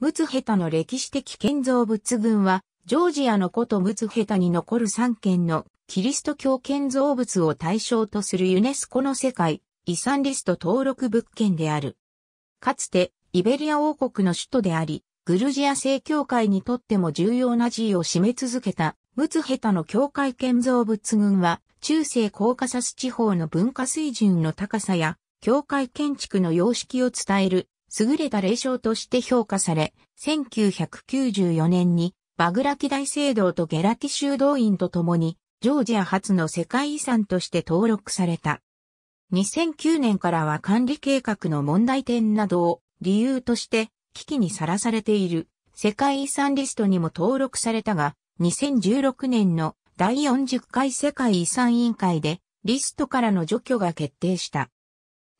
ムツヘタの歴史的建造物群は、ジョージアの古都ムツヘタに残る3件のキリスト教建造物を対象とするユネスコの世界遺産リスト登録物件である。かつて、イベリア王国の首都であり、グルジア正教会にとっても重要な地位を占め続けた、ムツヘタの教会建造物群は、中世コーカサス地方の文化水準の高さや、教会建築の様式を伝える優れた霊障として評価され、1994年にバグラキ大聖堂とゲラキ修道院と共に、ジョージア初の世界遺産として登録された。2009年からは管理計画の問題点などを理由として危機にさらされている世界遺産リストにも登録されたが、2016年の第40回世界遺産委員会でリストからの除去が決定した。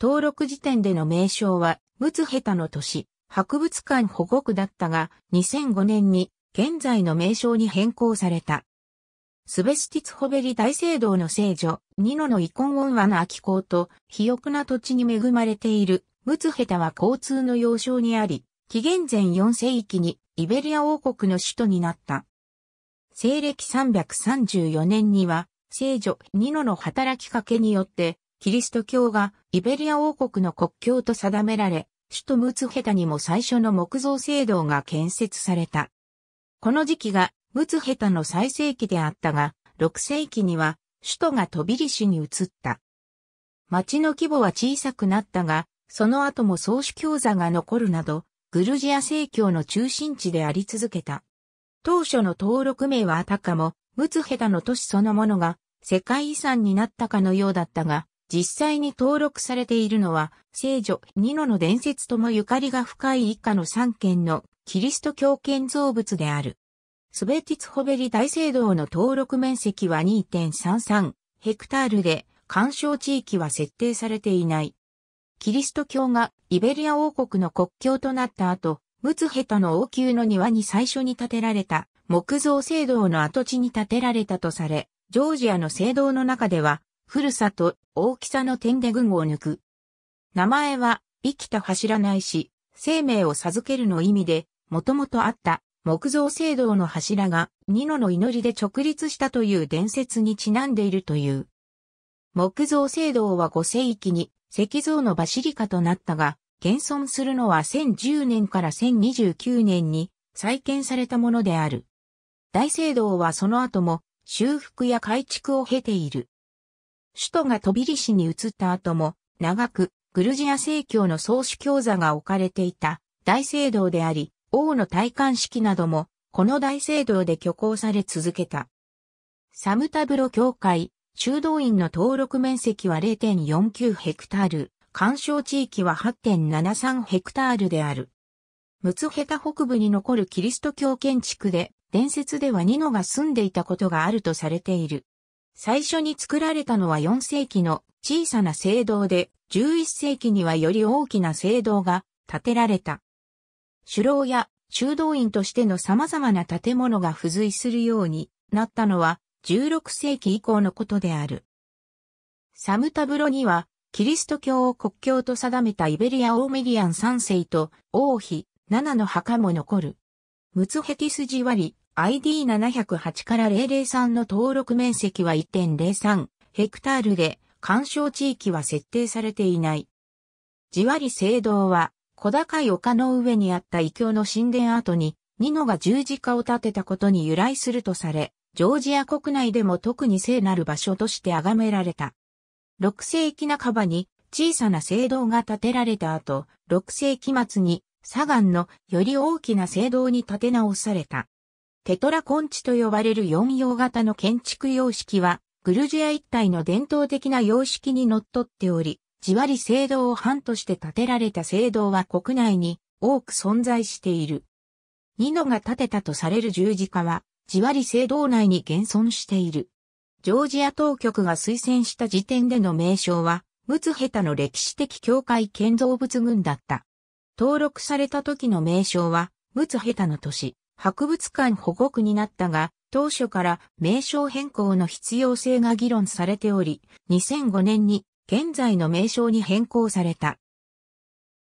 登録時点での名称は仏下手の都市、博物館保護区だったが、2005年に現在の名称に変更された。スベスティツホベリ大聖堂の聖女、ニノの遺恨音和の秋光と、肥沃な土地に恵まれている、ムツヘタは交通の要衝にあり、紀元前4世紀にイベリア王国の首都になった。西暦334年には、聖女ニノの働きかけによって、キリスト教がイベリア王国の国境と定められ、首都ムツヘタにも最初の木造聖堂が建設された。この時期がムツヘタの最盛期であったが、6世紀には首都がトビリシに移った。町の規模は小さくなったが、その後も宗主教座が残るなど、グルジア正教の中心地であり続けた。当初の登録名はあたかも、ムツヘタの都市そのものが世界遺産になったかのようだったが、実際に登録されているのは、聖女ニノの伝説ともゆかりが深い以下の3件のキリスト教建造物である。スベティツホベリ大聖堂の登録面積は2.33ヘクタールで、干渉地域は設定されていない。キリスト教がイベリア王国の国境となった後、ムツヘタの王宮の庭に最初に建てられた木造聖堂の跡地に建てられたとされ、ジョージアの聖堂の中では古さと大きさの点で群を抜く。名前は、生きた走らないし、生命を授けるの意味で、もともとあった木造聖堂の柱がニノの祈りで直立したという伝説にちなんでいるという。木造聖堂は5世紀に石像のバシリカとなったが、現存するのは1010年から1029年に再建されたものである。大聖堂はその後も修復や改築を経ている。首都がトビリシに移った後も、長く、グルジア正教の総主教座が置かれていた大聖堂であり、王の戴冠式なども、この大聖堂で挙行され続けた。サムタブロ教会、修道院の登録面積は0.49ヘクタール、干渉地域は8.73ヘクタールである。ムツヘタ北部に残るキリスト教建築で、伝説ではニノが住んでいたことがあるとされている。最初に作られたのは4世紀の小さな聖堂で、11世紀にはより大きな聖堂が建てられた。首楼や修道院としての様々な建物が付随するようになったのは16世紀以降のことである。サムタブロには、キリスト教を国教と定めたイベリア・オーメリアン3世と王妃7の墓も残る。ムツヘティスジワリ、ID708 から003の登録面積は1.03ヘクタールで、干渉地域は設定されていない。じわり聖堂は、小高い丘の上にあった異教の神殿跡に、ニノが十字架を建てたことに由来するとされ、ジョージア国内でも特に聖なる場所として崇められた。6世紀半ばに小さな聖堂が建てられた後、6世紀末に、サガンのより大きな聖堂に建て直された。テトラコンチと呼ばれる4用型の建築様式は、グルジア一帯の伝統的な様式に則っっており、ジワり聖堂を藩として建てられた聖堂は国内に多く存在している。ニノが建てたとされる十字架は、ジワり聖堂内に現存している。ジョージア当局が推薦した時点での名称は、ムツヘタの歴史的教会建造物群だった。登録された時の名称は、ムツヘタの都市。博物館保護区になったが、当初から名称変更の必要性が議論されており、2005年に現在の名称に変更された。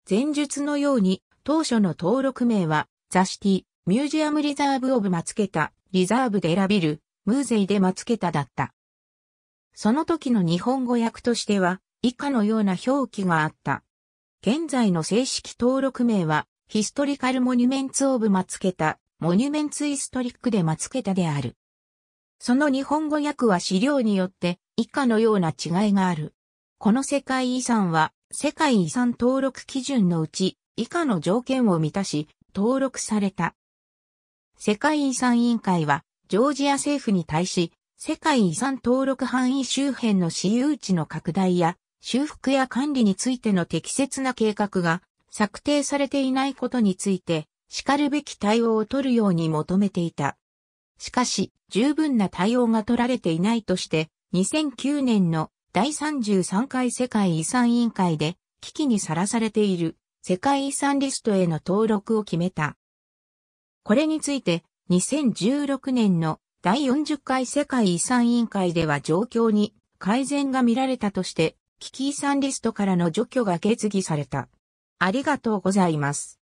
前述のように、当初の登録名は、ザシティ、ミュージアムリザーブオブマツケタ、リザーブで選べる、ムーゼイでマツケタだった。その時の日本語訳としては、以下のような表記があった。現在の正式登録名は、ヒストリカルモニュメンツオブマツケタ、モニュメンツ・イストリックでマツけたである。その日本語訳は資料によって以下のような違いがある。この世界遺産は世界遺産登録基準のうち以下の条件を満たし登録された。世界遺産委員会はジョージア政府に対し世界遺産登録範囲周辺の私有地の拡大や修復や管理についての適切な計画が策定されていないことについてしかるべき対応を取るように求めていた。しかし、十分な対応が取られていないとして、2009年の第33回世界遺産委員会で危機にさらされている世界遺産リストへの登録を決めた。これについて2016年の第40回世界遺産委員会では状況に改善が見られたとして危機遺産リストからの除去が決議された。ありがとうございます。